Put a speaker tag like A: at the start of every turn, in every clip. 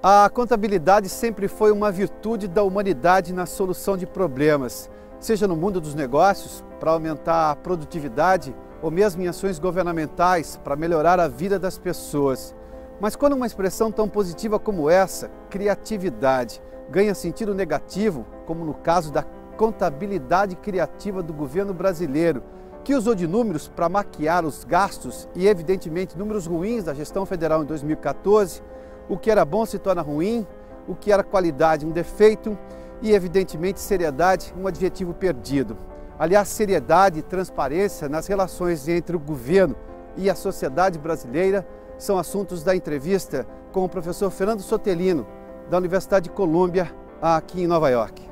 A: A contabilidade sempre foi uma virtude da humanidade na solução de problemas, seja no mundo dos negócios, para aumentar a produtividade, ou mesmo em ações governamentais, para melhorar a vida das pessoas. Mas quando uma expressão tão positiva como essa, criatividade, ganha sentido negativo, como no caso da contabilidade criativa do governo brasileiro, que usou de números para maquiar os gastos e, evidentemente, números ruins da gestão federal em 2014, o que era bom se torna ruim, o que era qualidade, um defeito e, evidentemente, seriedade, um adjetivo perdido. Aliás, seriedade e transparência nas relações entre o governo e a sociedade brasileira são assuntos da entrevista com o professor Fernando Sotelino, da Universidade de Colômbia, aqui em Nova York.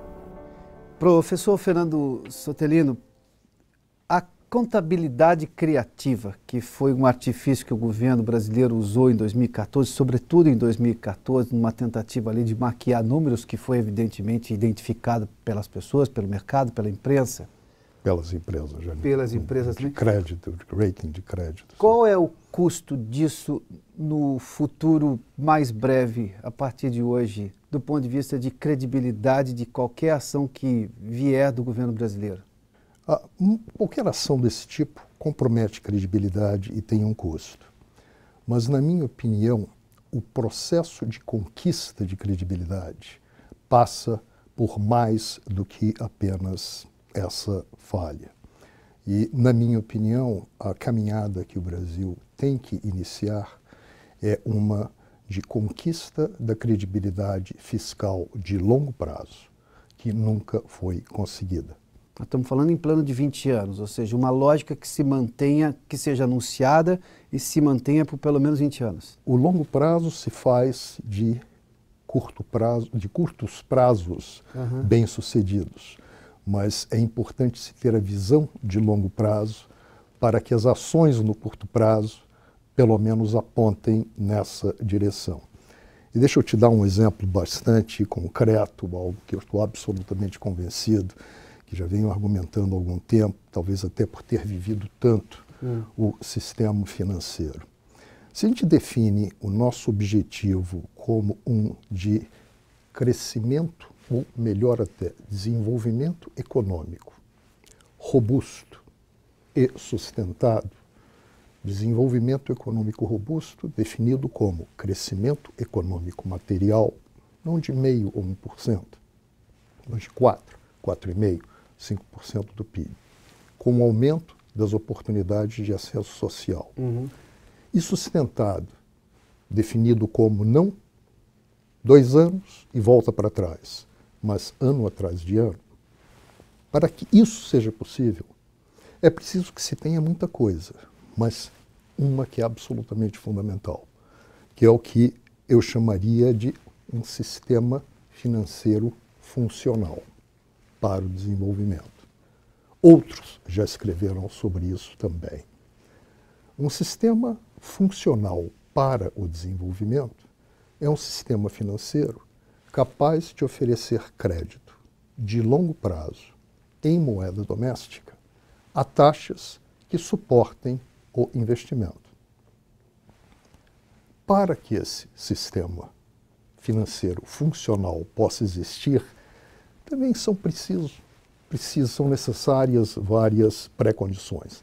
A: Professor Fernando Sotelino, contabilidade criativa, que foi um artifício que o governo brasileiro usou em 2014, sobretudo em 2014, numa tentativa ali de maquiar números que foi evidentemente identificado pelas pessoas, pelo mercado, pela imprensa. Pelas empresas, já. Pelas empresas de, né? crédito, de rating de crédito. Qual é o custo disso no futuro mais breve, a partir de hoje, do ponto de vista de credibilidade de qualquer ação que vier do governo brasileiro?
B: Qualquer ah, ação desse tipo compromete credibilidade e tem um custo. Mas, na minha opinião, o processo de conquista de credibilidade passa por mais do que apenas essa falha. E, na minha opinião, a caminhada que o Brasil tem que iniciar é uma de conquista da credibilidade fiscal de longo prazo, que nunca foi conseguida.
A: Nós estamos falando em plano de 20 anos, ou seja, uma lógica que se mantenha, que seja anunciada e se mantenha por pelo menos 20 anos.
B: O longo prazo se faz de curto prazo, de curtos prazos uhum. bem-sucedidos, mas é importante se ter a visão de longo prazo para que as ações no curto prazo pelo menos apontem nessa direção. E deixa eu te dar um exemplo bastante concreto, algo que eu estou absolutamente convencido que já venho argumentando há algum tempo, talvez até por ter vivido tanto hum. o sistema financeiro. Se a gente define o nosso objetivo como um de crescimento, ou melhor até, desenvolvimento econômico robusto e sustentado, desenvolvimento econômico robusto, definido como crescimento econômico material, não de meio ou 1%, mas de 4, 4,5%, 5% do PIB, com o aumento das oportunidades de acesso social. Uhum. E sustentado, definido como não dois anos e volta para trás, mas ano atrás de ano, para que isso seja possível, é preciso que se tenha muita coisa, mas uma que é absolutamente fundamental, que é o que eu chamaria de um sistema financeiro funcional para o desenvolvimento. Outros já escreveram sobre isso também. Um sistema funcional para o desenvolvimento é um sistema financeiro capaz de oferecer crédito de longo prazo em moeda doméstica a taxas que suportem o investimento. Para que esse sistema financeiro funcional possa existir, também são precisos, precisos são necessárias várias pré-condições.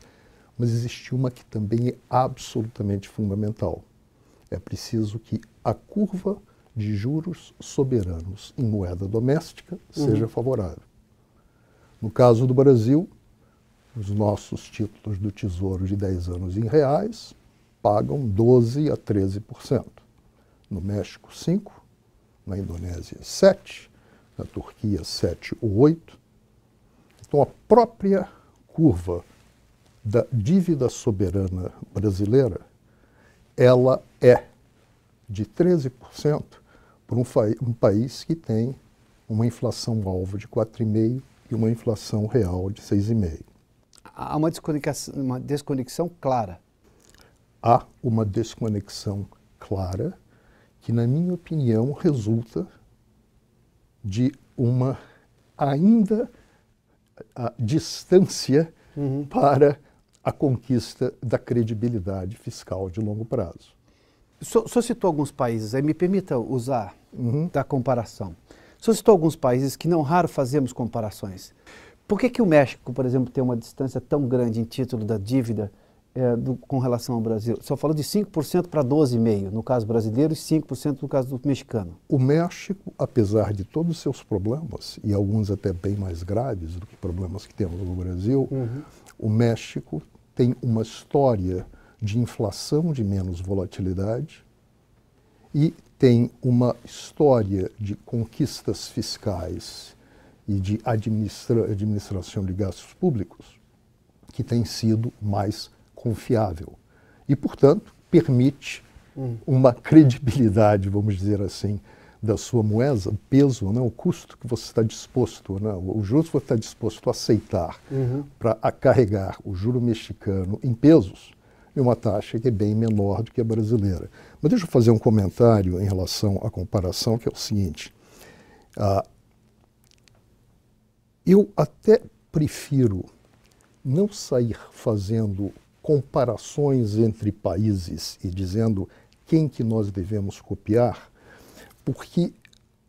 B: Mas existe uma que também é absolutamente fundamental. É preciso que a curva de juros soberanos em moeda doméstica uhum. seja favorável. No caso do Brasil, os nossos títulos do Tesouro de 10 anos em reais pagam 12 a 13%. No México, 5%, na Indonésia, 7%, na Turquia 7 ou 8. Então, a própria curva da dívida soberana brasileira, ela é de 13% para um, um, país que tem uma inflação alvo de 4,5% e uma inflação real de 6,5%.
A: Há uma desconexão, uma desconexão clara.
B: Há uma desconexão clara que, na minha opinião, resulta de uma ainda distância uhum. para
A: a conquista da credibilidade fiscal de longo prazo. O senhor citou alguns países, aí me permita usar uhum. da comparação. O senhor citou alguns países que não raro fazemos comparações. Por que, que o México, por exemplo, tem uma distância tão grande em título da dívida é, do, com relação ao Brasil? Só falou de 5% para 12,5% no caso brasileiro e 5% no caso do mexicano.
B: O México,
A: apesar de todos
B: os seus problemas, e alguns até bem mais graves do que problemas que temos no Brasil, uhum. o México tem uma história de inflação de menos volatilidade e tem uma história de conquistas fiscais e de administra administração de gastos públicos que tem sido mais confiável. E, portanto, permite uma credibilidade, vamos dizer assim, da sua moeda, o peso, né, o custo que você está disposto, né, o juros que você está disposto a aceitar uhum. para carregar o juro mexicano em pesos e uma taxa que é bem menor do que a brasileira. Mas deixa eu fazer um comentário em relação à comparação, que é o seguinte. Ah, eu até prefiro não sair fazendo comparações entre países e dizendo quem que nós devemos copiar, porque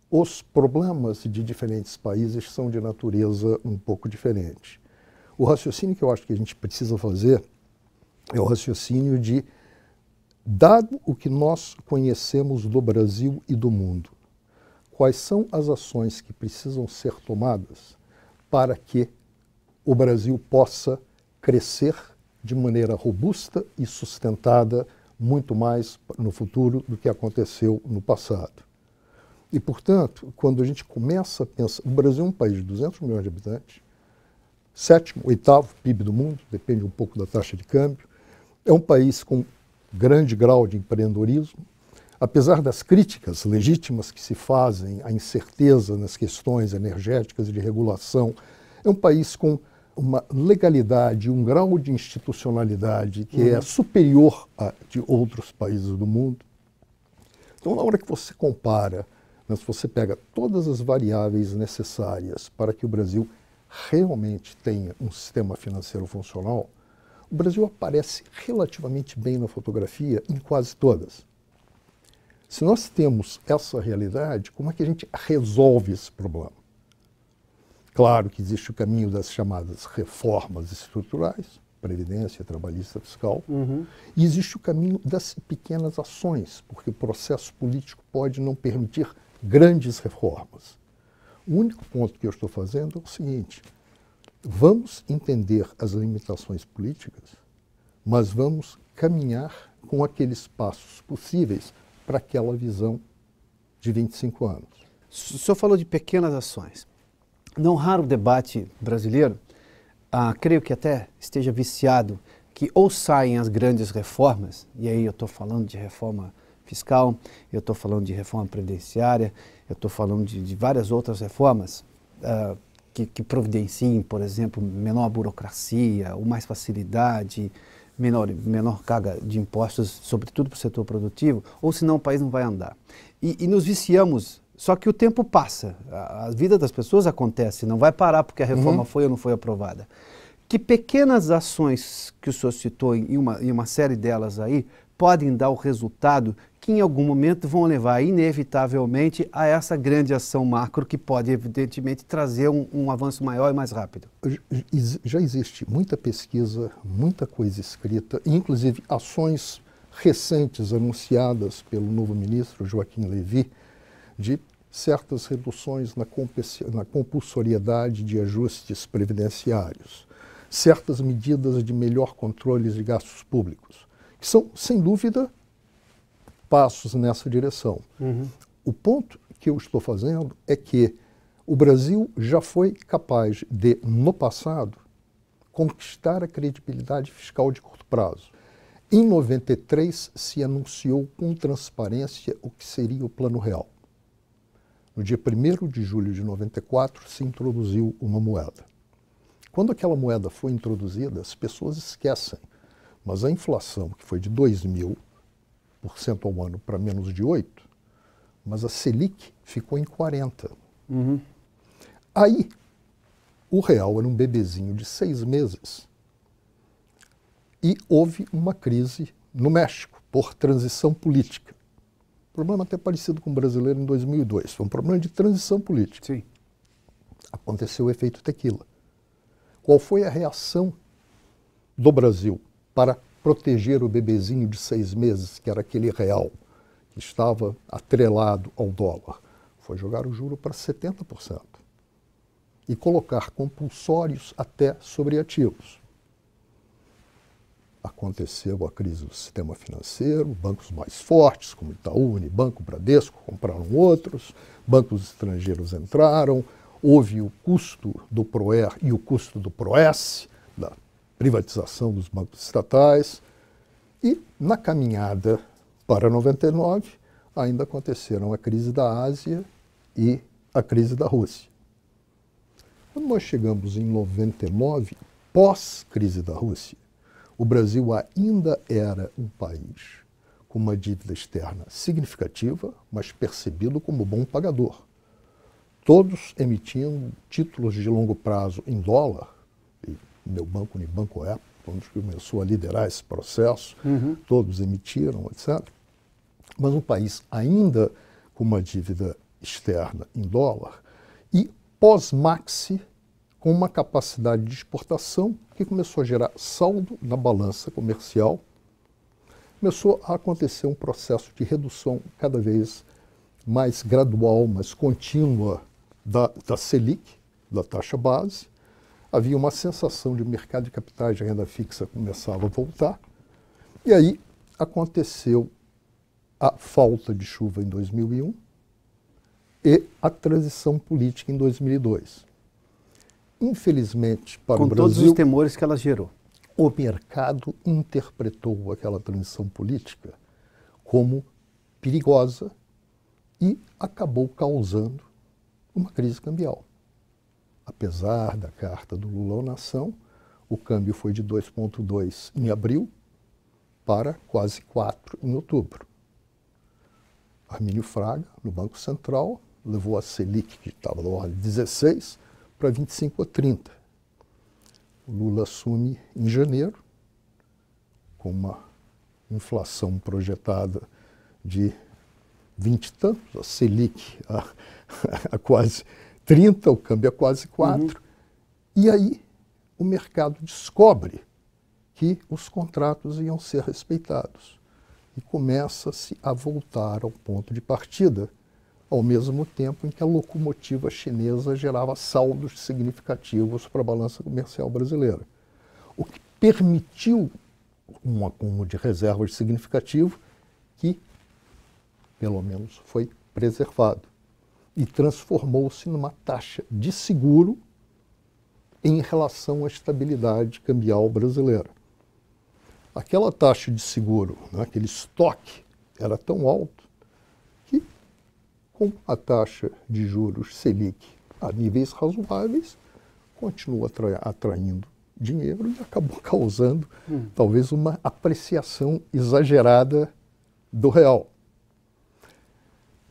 B: os problemas de diferentes países são de natureza um pouco diferente. O raciocínio que eu acho que a gente precisa fazer é o raciocínio de, dado o que nós conhecemos do Brasil e do mundo, quais são as ações que precisam ser tomadas para que o Brasil possa crescer de maneira robusta e sustentada muito mais no futuro do que aconteceu no passado. E, portanto, quando a gente começa a pensar. O Brasil é um país de 200 milhões de habitantes, sétimo, oitavo PIB do mundo, depende um pouco da taxa de câmbio, é um país com grande grau de empreendedorismo. Apesar das críticas legítimas que se fazem à incerteza nas questões energéticas e de regulação, é um país com uma legalidade, um grau de institucionalidade que é uhum. é superior a de outros países do mundo. Então, na hora que você compara, né, se você pega todas as variáveis necessárias para que o Brasil realmente tenha um sistema financeiro funcional, o Brasil aparece relativamente bem na fotografia em quase todas. Se nós temos essa realidade, como é que a gente resolve esse problema? Claro que existe o caminho das chamadas reformas estruturais, previdência, trabalhista, fiscal, uhum. e existe o caminho das pequenas ações, porque o processo político pode não permitir grandes reformas. O único ponto que eu estou fazendo é o seguinte: vamos entender as limitações políticas, mas vamos caminhar com aqueles passos
A: possíveis para aquela visão de 25 anos. O senhor falou de pequenas ações. Não raro o debate brasileiro, ah, creio que até esteja viciado, que ou saem as grandes reformas, e aí eu estou falando de reforma fiscal, eu estou falando de reforma previdenciária, eu estou falando de, de, várias outras reformas ah, que, que providenciem, por exemplo, menor burocracia, ou mais facilidade, menor, menor carga de impostos, sobretudo para o setor produtivo, ou senão o país não vai andar. E, e nos viciamos só que o tempo passa, a, vida das pessoas acontece, não vai parar porque a reforma uhum. foi ou não foi aprovada. Que pequenas ações que o senhor citou em uma, em uma série delas aí podem dar o resultado que em algum momento vão levar inevitavelmente a essa grande ação macro que pode evidentemente trazer um, um avanço maior e mais rápido.
B: Já existe muita pesquisa, muita coisa escrita, inclusive ações recentes anunciadas pelo novo ministro Joaquim Levy, de certas reduções na, compulsoriedade de ajustes previdenciários, certas medidas de melhor controle de gastos públicos, que são, sem dúvida, passos nessa direção. Uhum. O ponto que eu estou fazendo é que o Brasil já foi capaz de, no passado, conquistar a credibilidade fiscal de curto prazo. Em 93 se anunciou com transparência o que seria o Plano Real. No dia 1 de julho de 94, se introduziu uma moeda. Quando aquela moeda foi introduzida, as pessoas esquecem, mas a inflação, que foi de 2.000% ao ano para menos de 8%, mas a Selic ficou em 40%. Uhum. Aí, o real era um bebezinho de seis meses e houve uma crise no México por transição política problema até parecido com o brasileiro em 2002. Foi um problema de transição política. Sim. Aconteceu o efeito tequila. Qual foi a reação do Brasil para proteger o bebezinho de seis meses, que era aquele real, que estava atrelado ao dólar? Foi jogar o juro para 70% e colocar compulsórios até sobre ativos aconteceu a crise do sistema financeiro, bancos mais fortes, como Itaú, Unibanco, Bradesco, compraram outros, bancos estrangeiros entraram, houve o custo do PROER e o custo do PROES, da privatização dos bancos estatais, e na caminhada para 99 ainda aconteceram a crise da Ásia e a crise da Rússia. Quando nós chegamos em 99, pós-crise da Rússia, o Brasil ainda era um país com uma dívida externa significativa, mas percebido como bom pagador. Todos emitindo títulos de longo prazo em dólar, e meu banco, banco é, quando começou a liderar esse processo, uhum. todos emitiram, etc. Mas um país ainda com uma dívida externa em dólar e pós-maxi com uma capacidade de exportação que começou a gerar saldo na balança comercial, começou a acontecer um processo de redução cada vez mais gradual, mais contínua da, da Selic, da taxa base. Havia uma sensação de mercado de capitais de renda fixa começava a voltar. E aí aconteceu a falta de chuva em 2001 e a transição política em 2002 infelizmente, para Com o Brasil. Com todos os
A: temores que ela gerou.
B: O mercado interpretou aquela transição política como perigosa e acabou causando uma crise cambial. Apesar da carta do Lula ao Nação, o câmbio foi de 2,2 em abril para quase 4 em outubro. Armínio Fraga, no Banco Central, levou a Selic, que estava na ordem de 16, para 25 ou 30. O Lula assume em janeiro, com uma inflação projetada de 20 e tantos, a Selic a, a quase 30, o câmbio a quase 4. Uhum. E aí o mercado descobre que os contratos iam ser respeitados. E começa-se a voltar ao ponto de partida, ao mesmo tempo em que a locomotiva chinesa gerava saldos significativos para a balança comercial brasileira, o que permitiu um acúmulo de reservas significativo que, pelo menos, foi preservado e transformou-se numa taxa de seguro em relação à estabilidade cambial brasileira. Aquela taxa de seguro, né, aquele estoque, era tão alto com a taxa de juros Selic a níveis razoáveis, continua atraindo dinheiro e acabou causando hum. talvez uma apreciação exagerada do real.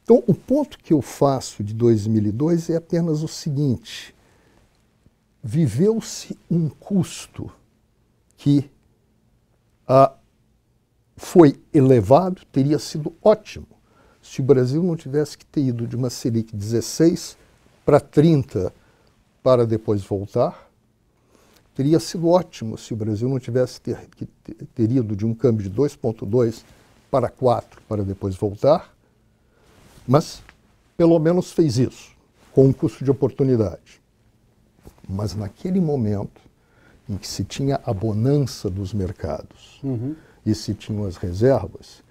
B: Então, o ponto que eu faço de 2002 é apenas o seguinte: viveu-se um custo que ah, foi elevado, teria sido ótimo se o Brasil não tivesse que ter ido de uma Selic 16 para 30 para depois voltar, teria sido ótimo se o Brasil não tivesse ter, que ter ido de um câmbio de 2,2 para 4 para depois voltar, mas pelo menos fez isso, com um custo de oportunidade. Mas naquele momento em que se tinha a bonança dos mercados uhum. e se tinham as reservas,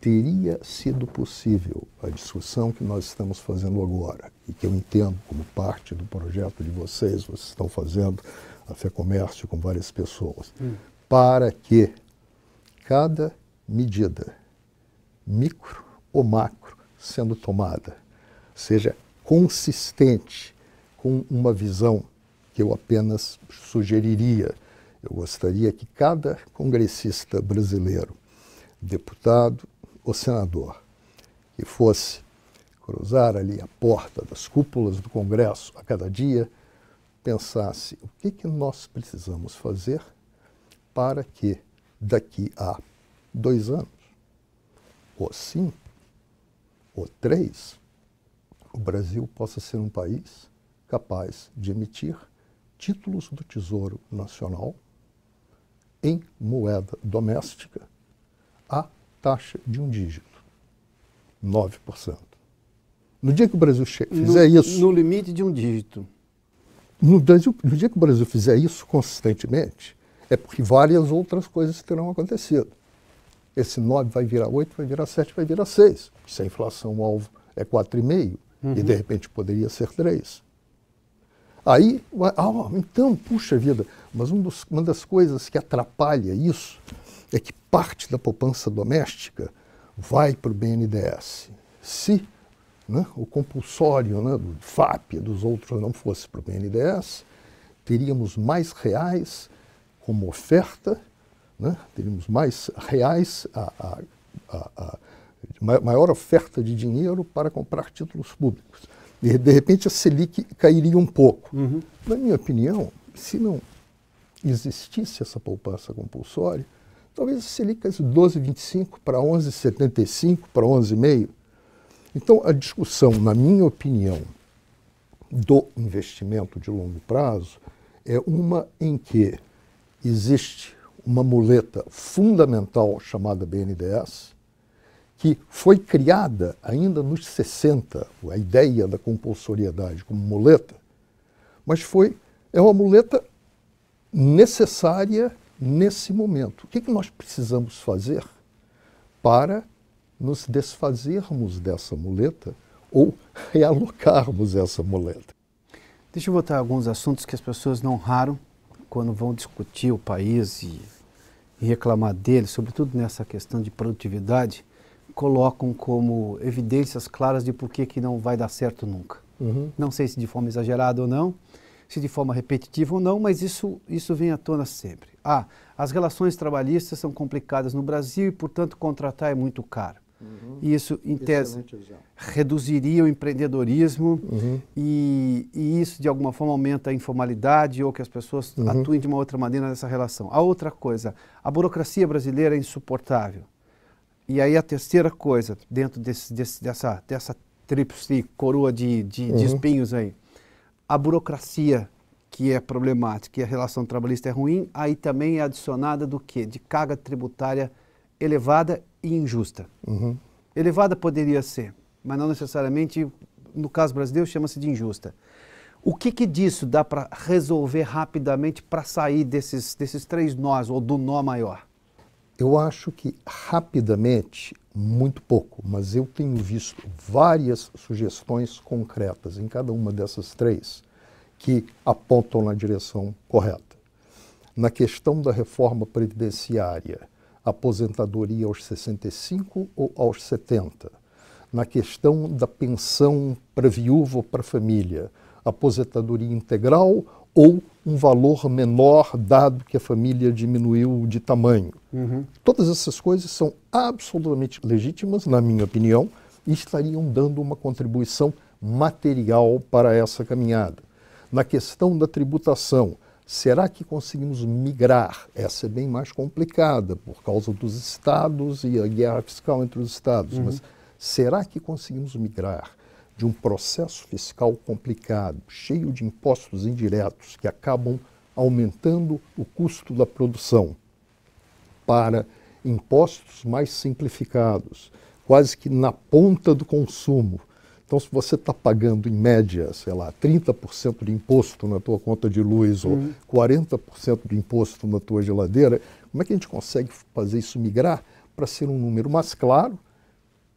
B: teria sido possível a discussão que nós estamos fazendo agora e que eu entendo como parte do projeto de vocês, vocês estão fazendo a Fé Comércio com várias pessoas, hum. para que cada medida, micro ou macro, sendo tomada, seja consistente com uma visão que eu apenas sugeriria. Eu gostaria que cada congressista brasileiro, deputado, o senador que fosse cruzar ali a porta das cúpulas do Congresso a cada dia pensasse o que, que nós precisamos fazer para que daqui a dois anos, ou cinco, ou três, o Brasil possa ser um país capaz de emitir títulos do Tesouro Nacional em moeda doméstica taxa de um dígito, 9%. No dia que o Brasil fizer no, isso. No
A: limite de um dígito.
B: No, Brasil, no dia que o Brasil fizer isso consistentemente, é porque várias outras coisas terão acontecido. Esse 9 vai virar 8, vai virar 7, vai virar 6. Se a inflação o alvo é 4,5, uhum. e de repente poderia ser 3. Aí, ah, então, puxa vida, mas um dos, uma das coisas que atrapalha isso é que parte da poupança doméstica vai para o BNDES. Se né, o compulsório né, do FAP dos outros não fosse para o BNDES, teríamos mais reais como oferta, né, teríamos mais reais, a, a, a, maior oferta de dinheiro para comprar títulos públicos. E, de repente, a Selic cairia um pouco. Uhum. Na minha opinião, se não existisse essa poupança compulsória, Talvez a Selic caísse 12,25 para 11,75, para 11,5. Então, a discussão, na minha opinião, do investimento de longo prazo é uma em que existe uma muleta fundamental chamada BNDES, que foi criada ainda nos 60, a ideia da compulsoriedade como muleta, mas foi é uma muleta necessária nesse momento. O que, é que nós precisamos fazer para nos
A: desfazermos dessa muleta ou realocarmos essa muleta? Deixa eu botar alguns assuntos que as pessoas não raram quando vão discutir o país e, e reclamar dele, sobretudo nessa questão de produtividade, colocam como evidências claras de por que, que não vai dar certo nunca. Uhum. Não sei se de forma exagerada ou não, se de forma repetitiva ou não, mas isso, isso vem à tona sempre. Ah, as relações trabalhistas são complicadas no Brasil e, portanto, contratar é muito caro. Uhum. Isso, em tese, reduziria o empreendedorismo uhum. e, e, isso, de alguma forma, aumenta a informalidade ou que as pessoas uhum. atuem de uma outra maneira nessa relação. A outra coisa, a burocracia brasileira é insuportável. E aí a terceira coisa, dentro desse, desse, dessa, dessa tríplice coroa de, de, de uhum. espinhos aí, a burocracia que é problemática e a relação trabalhista é ruim, aí também é adicionada do quê? De carga tributária elevada e injusta. Uhum. Elevada poderia ser, mas não necessariamente, no caso brasileiro, chama-se de injusta. O que, que disso dá para resolver rapidamente para sair desses, desses três nós, ou do nó maior?
B: Eu acho que rapidamente, muito pouco, mas eu tenho visto várias sugestões concretas em cada uma dessas três que apontam na direção correta. Na questão da reforma previdenciária, aposentadoria aos 65 ou aos 70? Na questão da pensão para viúvo ou para família, aposentadoria integral ou um valor menor dado que a família diminuiu de tamanho. Uhum. Todas essas coisas são absolutamente legítimas, na minha opinião, e estariam dando uma contribuição material para essa caminhada. Na questão da tributação, será que conseguimos migrar? Essa é bem mais complicada por causa dos estados e a guerra fiscal entre os estados, uhum. mas será que conseguimos migrar de um processo fiscal complicado, cheio de impostos indiretos que acabam aumentando o custo da produção, para impostos mais simplificados, quase que na ponta do consumo, então, se você está pagando, em média, sei lá, 30% de imposto na tua conta de luz uhum. ou 40% de imposto na tua geladeira, como é que a gente consegue fazer isso migrar para ser um número mais claro,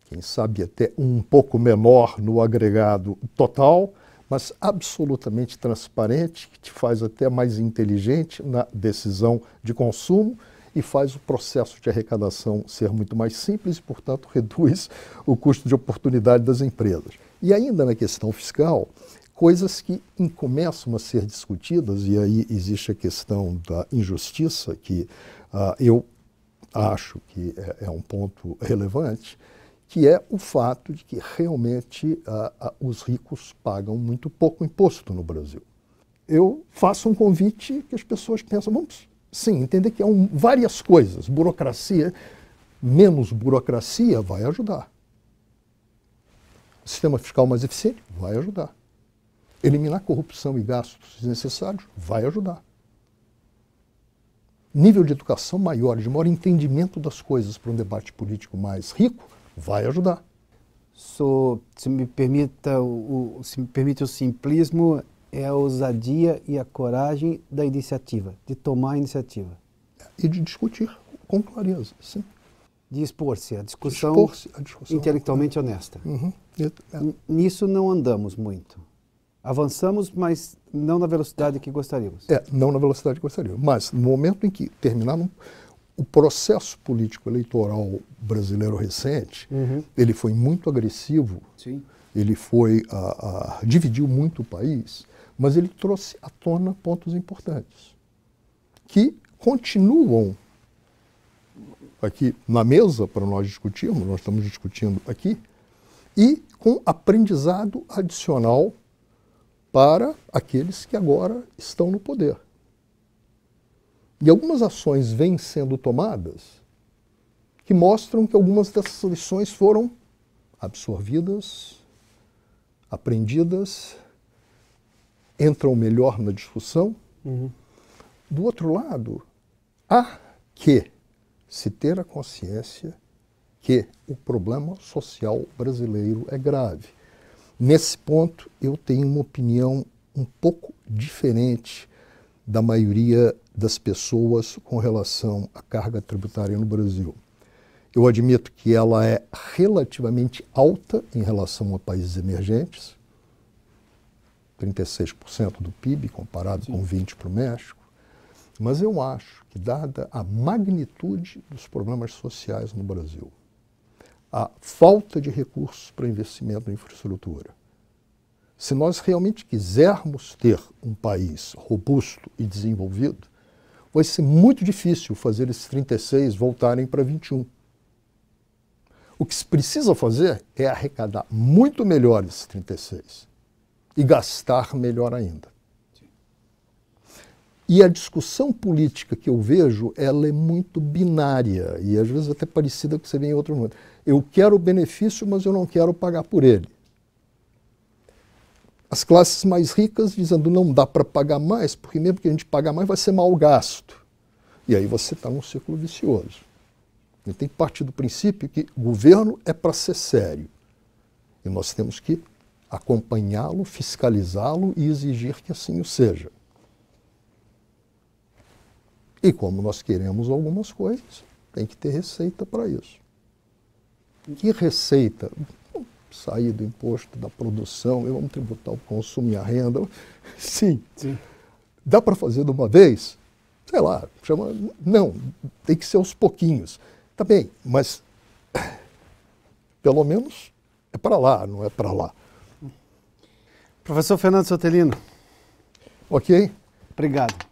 B: quem sabe até um pouco menor no agregado total, mas absolutamente transparente, que te faz até mais inteligente na decisão de consumo e faz o processo de arrecadação ser muito mais simples e, portanto, reduz o custo de oportunidade das empresas. E ainda na questão fiscal, coisas que começam a ser discutidas, e aí existe a questão da injustiça, que uh, eu acho que é, é, um ponto relevante, que é o fato de que realmente uh, uh, os ricos pagam muito pouco imposto no Brasil. Eu faço um convite que as pessoas pensam, vamos Sim, entender que há é um, várias coisas. Burocracia, menos burocracia vai ajudar. Sistema fiscal mais eficiente vai ajudar. Eliminar corrupção e gastos desnecessários vai ajudar. Nível de educação maior, de maior entendimento das coisas para um debate político mais rico, vai
A: ajudar. So, se me permita o, se me permite o simplismo, é a ousadia e a coragem da iniciativa, de tomar a iniciativa. E de discutir com clareza, sim. De expor-se à discussão, expor discussão, intelectualmente honesta. Uhum. É. Nisso não andamos muito. Avançamos, mas não na velocidade que gostaríamos. É, não na velocidade que gostaríamos.
B: Mas no momento em que terminaram o processo político eleitoral brasileiro recente, uhum. ele foi muito agressivo. Sim ele foi a, a, dividiu muito o país mas ele trouxe à tona pontos importantes que continuam aqui na mesa para nós discutirmos, nós estamos discutindo aqui, e com aprendizado adicional para aqueles que agora estão no poder. E algumas ações vêm sendo tomadas que mostram que algumas dessas lições foram absorvidas, aprendidas entram melhor na discussão. Uhum. Do outro lado, há que se ter a consciência que o problema social brasileiro é grave. Nesse ponto, eu tenho uma opinião um pouco diferente da maioria das pessoas com relação à carga tributária no Brasil. Eu admito que ela é relativamente alta em relação a países emergentes, 36% do PIB, comparado Sim. com 20% para o México. Mas eu acho que, dada a magnitude dos problemas sociais no Brasil, a falta de recursos para investimento em infraestrutura, se nós realmente quisermos ter um país robusto e desenvolvido, vai ser muito difícil fazer esses 36 voltarem para 21. O que se precisa fazer é arrecadar muito melhor esses 36 e gastar melhor ainda. E a discussão política que eu vejo, ela é muito binária e às vezes até parecida com o que você vê em outro mundo. Eu quero o benefício, mas eu não quero pagar por ele. As classes mais ricas dizendo não dá para pagar mais, porque mesmo que a gente pagar mais vai ser mal gasto. E aí você está num círculo vicioso. tem que partir do princípio que o governo é para ser sério. E nós temos que acompanhá-lo, fiscalizá-lo e exigir que assim o seja. E como nós queremos algumas coisas, tem que ter receita para isso. Que receita? Bom, sair do imposto da produção, vamos tributar o consumo e a renda. Sim. Sim. Dá para fazer de uma vez? Sei lá, chama. Não, tem que ser aos pouquinhos. Tá bem, mas pelo menos é para lá, não é para lá. Professor Fernando Sotelino.
A: Ok. Obrigado.